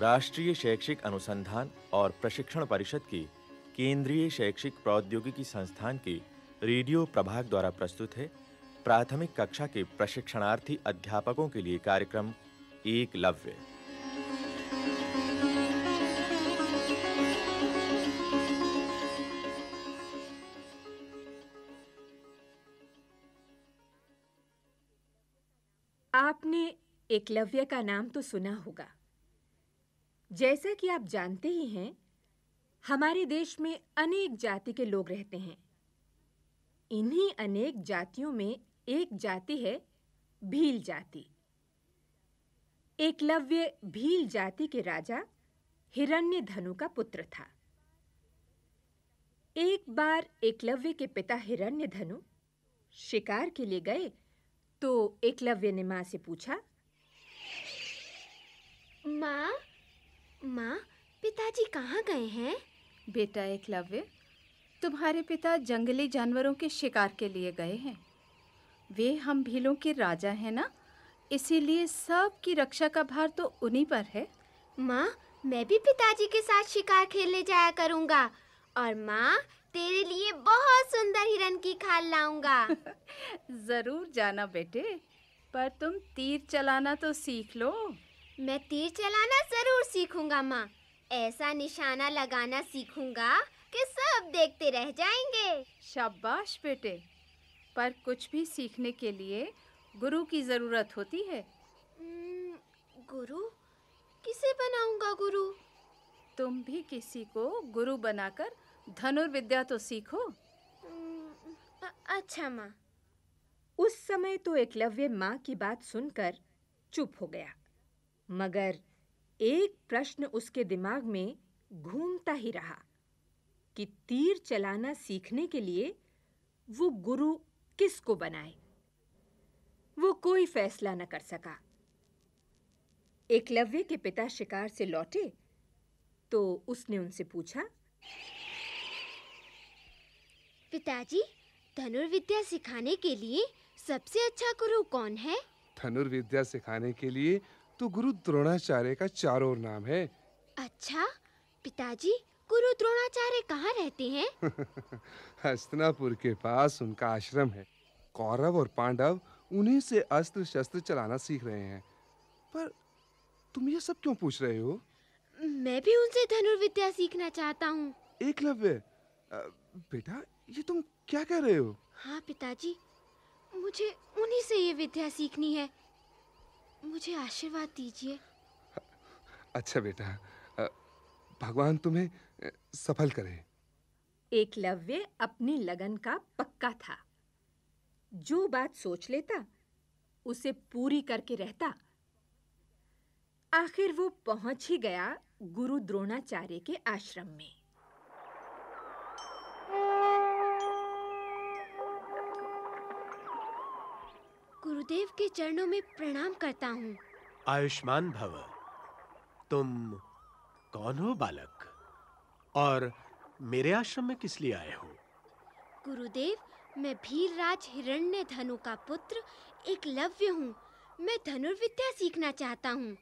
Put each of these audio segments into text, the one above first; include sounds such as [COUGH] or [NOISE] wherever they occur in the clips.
राष्ट्रीय शैक्षिक अनुसंधान और प्रशिक्षण परिषद की केंद्रीय शैक्षिक प्रौद्योगिकी संस्थान की रेडियो प्रभाग द्वारा प्रस्तुत है प्राथमिक कक्षा के प्रशिक्षणार्थी अध्यापकों के लिए कार्यक्रम एक लव्य आपने एकलव्य का नाम तो सुना होगा जैसा कि आप जानते ही हैं हमारे देश में अनेक जाति के लोग रहते हैं इन्हीं अनेक जातियों में एक जाति है भील जाति एकलव्य भील जाति के राजा हिरण्यधनु का पुत्र था एक बार एकलव्य के पिता हिरण्यधनु शिकार के लिए गए तो एकलव्य ने मां से पूछा माँ पिताजी कहाँ गए हैं बेटा एकलव्य तुम्हारे पिता जंगली जानवरों के शिकार के लिए गए हैं वे हम भीलों के राजा हैं ना इसीलिए सब की रक्षा का भार तो उन्हीं पर है माँ मैं भी पिताजी के साथ शिकार खेलने जाया करूँगा और माँ तेरे लिए बहुत सुंदर हिरन की खाल लाऊंगा [LAUGHS] जरूर जाना बेटे पर तुम तीर चलाना तो सीख लो मैं तीर चलाना जरूर सीखूंगा माँ ऐसा निशाना लगाना सीखूंगा कि सब देखते रह जाएंगे शाबाश बेटे पर कुछ भी सीखने के लिए गुरु की जरूरत होती है हम्म, गुरु किसे बनाऊंगा गुरु तुम भी किसी को गुरु बनाकर धनुर्विद्या तो सीखो हम्म, अच्छा माँ उस समय तो एकलव्य माँ की बात सुनकर चुप हो गया मगर एक प्रश्न उसके दिमाग में घूमता ही रहा कि तीर चलाना सीखने के लिए वो गुरु किसको बनाए वो कोई फैसला न कर सका एकलव्य के पिता शिकार से लौटे तो उसने उनसे पूछा पिताजी धनुर्विद्या सिखाने के लिए सबसे अच्छा गुरु कौन है धनुर्विद्या सिखाने के लिए तो गुरु द्रोणाचार्य का चारों नाम है अच्छा पिताजी गुरु द्रोणाचार्य कहाँ रहते हैं [LAUGHS] हस्तनापुर के पास उनका आश्रम है कौरव और पांडव उन्हीं से अस्त्र शस्त्र चलाना सीख रहे हैं पर तुम ये सब क्यों पूछ रहे हो मैं भी उनसे धनुर्विद्या सीखना चाहता हूँ एकलव्य बेटा ये तुम क्या कह रहे हो हाँ पिताजी मुझे उन्हीं से ये विद्या सीखनी है मुझे आशीर्वाद दीजिए अच्छा बेटा भगवान तुम्हें सफल करे एकलव्य अपनी लगन का पक्का था जो बात सोच लेता उसे पूरी करके रहता आखिर वो पहुंच ही गया गुरु द्रोणाचार्य के आश्रम में गुरुदेव के चरणों में प्रणाम करता हूँ आयुष्मान भव तुम कौन हो बालक और मेरे आश्रम में किस लिए आए हो गुरुदेव मैं भीलराज हिरण्य धनु का पुत्र एक लव्य हूँ मैं धनुर्विद्या सीखना चाहता हूँ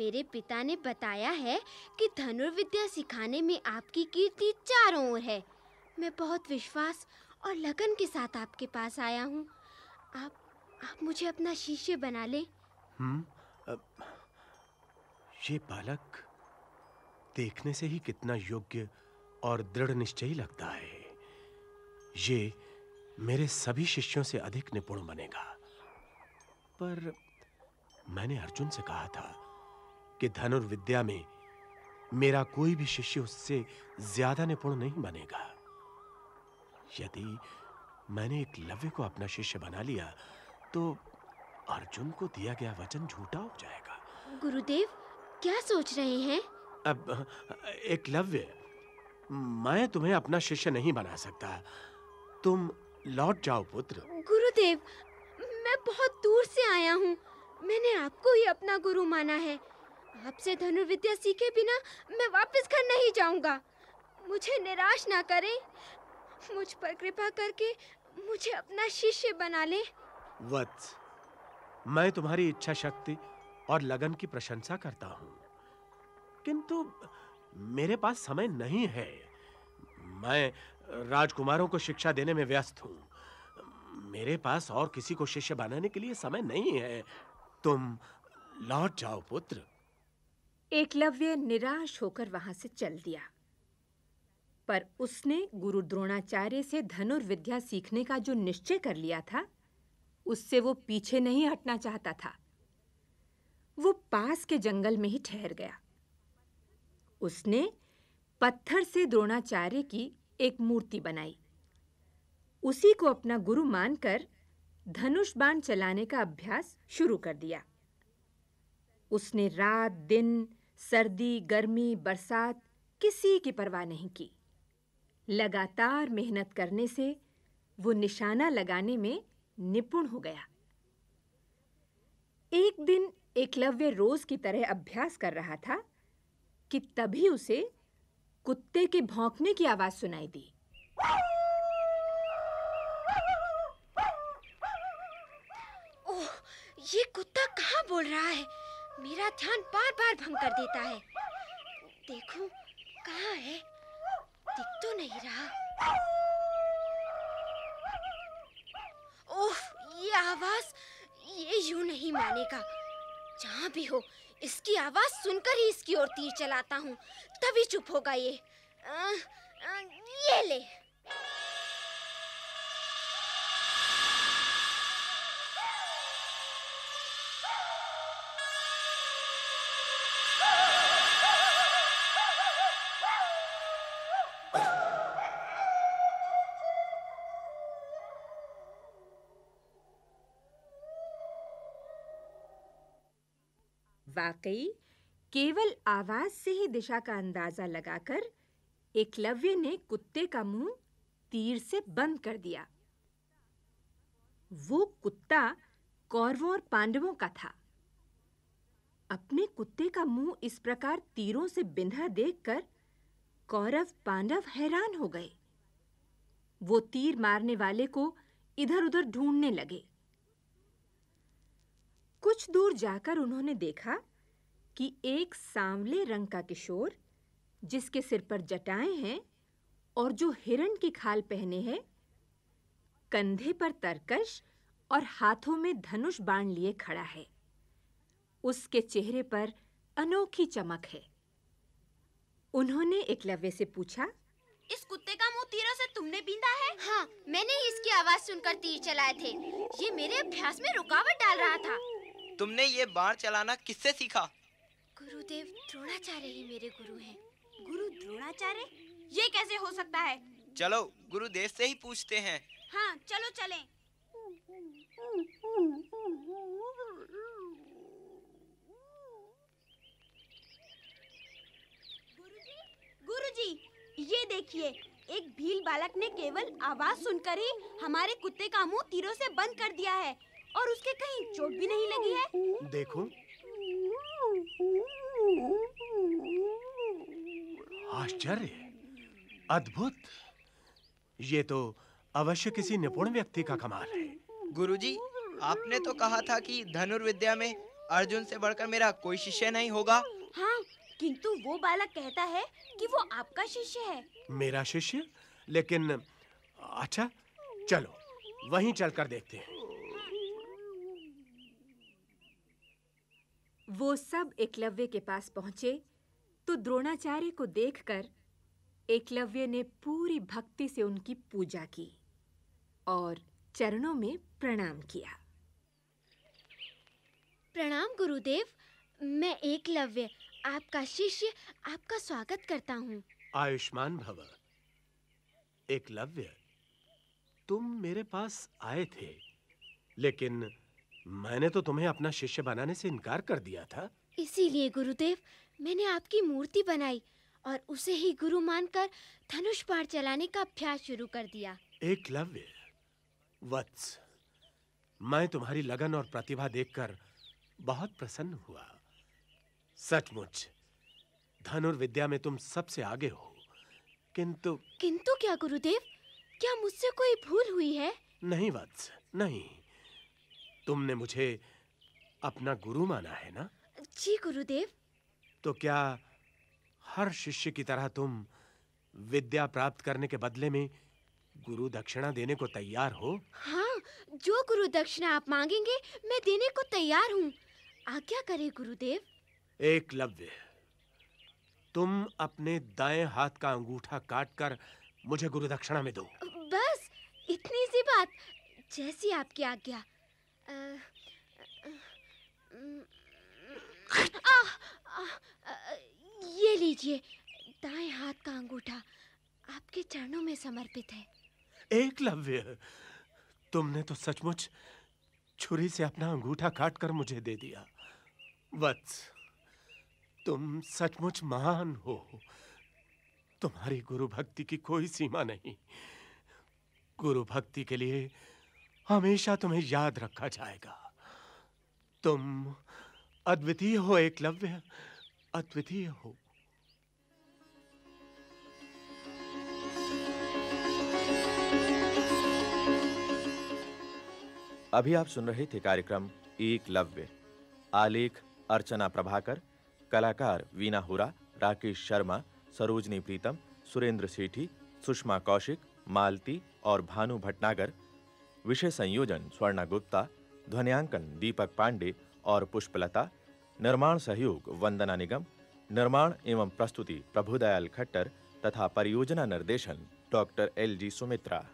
मेरे पिता ने बताया है कि धनुर्विद्या सिखाने में आपकी कीर्ति चारों ओर है मैं बहुत विश्वास और लगन के साथ आपके पास आया हूँ आप आप मुझे अपना शीशे बना ले हम्म ये बालक देखने से ही कितना योग्य और दृढ़ निश्चयी लगता है ये मेरे सभी शिष्यों से अधिक निपुण बनेगा पर मैंने अर्जुन से कहा था कि धनुर्विद्या में मेरा कोई भी शिष्य उससे ज्यादा निपुण नहीं बनेगा यदि मैंने एक लव्य को अपना शिष्य बना लिया तो अर्जुन को दिया गया वचन झूठा हो जाएगा गुरुदेव क्या सोच रहे हैं अब एकलव्य मैं तुम्हें अपना शिष्य नहीं बना सकता तुम लौट जाओ पुत्र गुरुदेव मैं बहुत दूर से आया हूँ मैंने आपको ही अपना गुरु माना है आपसे धनुर्विद्या सीखे बिना मैं वापस घर नहीं जाऊंगा मुझे निराश ना करें मुझ पर कृपा करके मुझे अपना शिष्य बना लें वत्स मैं तुम्हारी इच्छा शक्ति और लगन की प्रशंसा करता हूं किंतु मेरे पास समय नहीं है मैं राजकुमारों को शिक्षा देने में व्यस्त हूं मेरे पास और किसी को शिष्य बनाने के लिए समय नहीं है तुम लौट जाओ पुत्र एकलव्य निराश होकर वहां से चल दिया पर उसने गुरु द्रोणाचार्य से धनुर्विद्या सीखने का जो निश्चय कर लिया था उससे वो पीछे नहीं हटना चाहता था वो पास के जंगल में ही ठहर गया उसने पत्थर से द्रोणाचार्य की एक मूर्ति बनाई उसी को अपना गुरु मानकर धनुष बाण चलाने का अभ्यास शुरू कर दिया उसने रात दिन सर्दी गर्मी बरसात किसी की परवाह नहीं की लगातार मेहनत करने से वो निशाना लगाने में निपुण हो गया एक दिन एकलव्य रोज की तरह अभ्यास कर रहा था कि तभी उसे कुत्ते के भौंकने की आवाज सुनाई दी ओह ये कुत्ता कहां बोल रहा है मेरा ध्यान बार-बार भंग कर देता है देखूं कहां है दिख तो नहीं रहा ओह ये आवाज ये यूं नहीं मानेगा जहाँ भी हो इसकी आवाज सुनकर ही इसकी ओर तीर चलाता हूँ तभी चुप होगा ये आ, आ, ये ले गई केवल आवाज से ही दिशा का अंदाजा लगाकर एकलव्य ने कुत्ते का मुंह तीर से बंद कर दिया वो कुत्ता कौरवों और पांडवों का था अपने कुत्ते का मुंह इस प्रकार तीरों से बिंधा देखकर कौरव पांडव हैरान हो गए वो तीर मारने वाले को इधर-उधर ढूंढने लगे कुछ दूर जाकर उन्होंने देखा कि एक सांवले रंग का किशोर जिसके सिर पर जटाएं हैं और जो हिरण की खाल पहने है कंधे पर तरकश और हाथों में धनुष बाण लिए खड़ा है उसके चेहरे पर अनोखी चमक है उन्होंने एकलव्य से पूछा इस कुत्ते का मुंह तीरों से तुमने बींधा है हां मैंने इसकी आवाज सुनकर तीर चलाए थे ये मेरे अभ्यास में रुकावट डाल रहा था तुमने ये बाण चलाना किससे सीखा गुरुदेव द्रोणाचार्य ही मेरे गुरु हैं गुरु द्रोणाचार्य ये कैसे हो सकता है चलो गुरुदेव से ही पूछते हैं हाँ चलो चलें गुरुजी गुरुजी ये देखिए एक भील बालक ने केवल आवाज सुनकर ही हमारे कुत्ते का मुंह तीरों से बंद कर दिया है और उसके कहीं चोट भी नहीं लगी है देखो आश्चर्य अद्भुत ये तो अवश्य किसी निपुण व्यक्ति का कमाल है गुरुजी आपने तो कहा था कि धनुर्विद्या में अर्जुन से बढ़कर मेरा कोई शिष्य नहीं होगा हाँ किंतु वो बालक कहता है कि वो आपका शिष्य है मेरा शिष्य लेकिन अच्छा चलो वहीं चलकर देखते हैं वो सब एकलव्य के पास पहुंचे तो द्रोणाचार्य को देखकर एकलव्य ने पूरी भक्ति से उनकी पूजा की और चरणों में प्रणाम किया प्रणाम गुरुदेव मैं एकलव्य आपका शिष्य आपका स्वागत करता हूँ आयुष्मान भव एकलव्य तुम मेरे पास आए थे लेकिन मैंने तो तुम्हें अपना शिष्य बनाने से इनकार कर दिया था इसीलिए गुरुदेव मैंने आपकी मूर्ति बनाई और उसे ही गुरु मानकर धनुष पार चलाने का अभ्यास शुरू कर दिया एकलव्य वत्स मैं तुम्हारी लगन और प्रतिभा देखकर बहुत प्रसन्न हुआ सचमुच धनुर्विद्या में तुम सबसे आगे हो किंतु किंतु क्या गुरुदेव क्या मुझसे कोई भूल हुई है नहीं वत्स नहीं तुमने मुझे अपना गुरु माना है ना जी गुरुदेव तो क्या हर शिष्य की तरह तुम विद्या प्राप्त करने के बदले में गुरु दक्षिणा देने को तैयार हो हां जो गुरु दक्षिणा आप मांगेंगे मैं देने को तैयार हूँ आज्ञा करें गुरुदेव एक लव्य तुम अपने दाएं हाथ का अंगूठा काटकर मुझे गुरु दक्षिणा में दो बस इतनी सी बात जैसी आपकी आज्ञा ये लीजिए दाएं हाथ का अंगूठा आपके चरणों में समर्पित है एकलव्य तुमने तो सचमुच छुरी से अपना अंगूठा काट कर मुझे दे दिया वत्स तुम सचमुच महान हो तुम्हारी गुरु भक्ति की कोई सीमा नहीं गुरु भक्ति के लिए हमेशा तुम्हें याद रखा जाएगा तुम अद्वितीय हो एकलव्य अद्वितीय हो अभी आप सुन रहे थे कार्यक्रम एक लव्य आलेख अर्चना प्रभाकर कलाकार वीना हुरा राकेश शर्मा सरोजनी प्रीतम सुरेंद्र सेठी सुषमा कौशिक मालती और भानु भटनागर विषय संयोजन स्वर्णा गुप्ता ध्वनियांकन दीपक पांडे और पुष्पलता निर्माण सहयोग वंदना निगम निर्माण एवं प्रस्तुति प्रभुदयाल खट्टर तथा परियोजना निर्देशन डॉक्टर एल जी सुमित्रा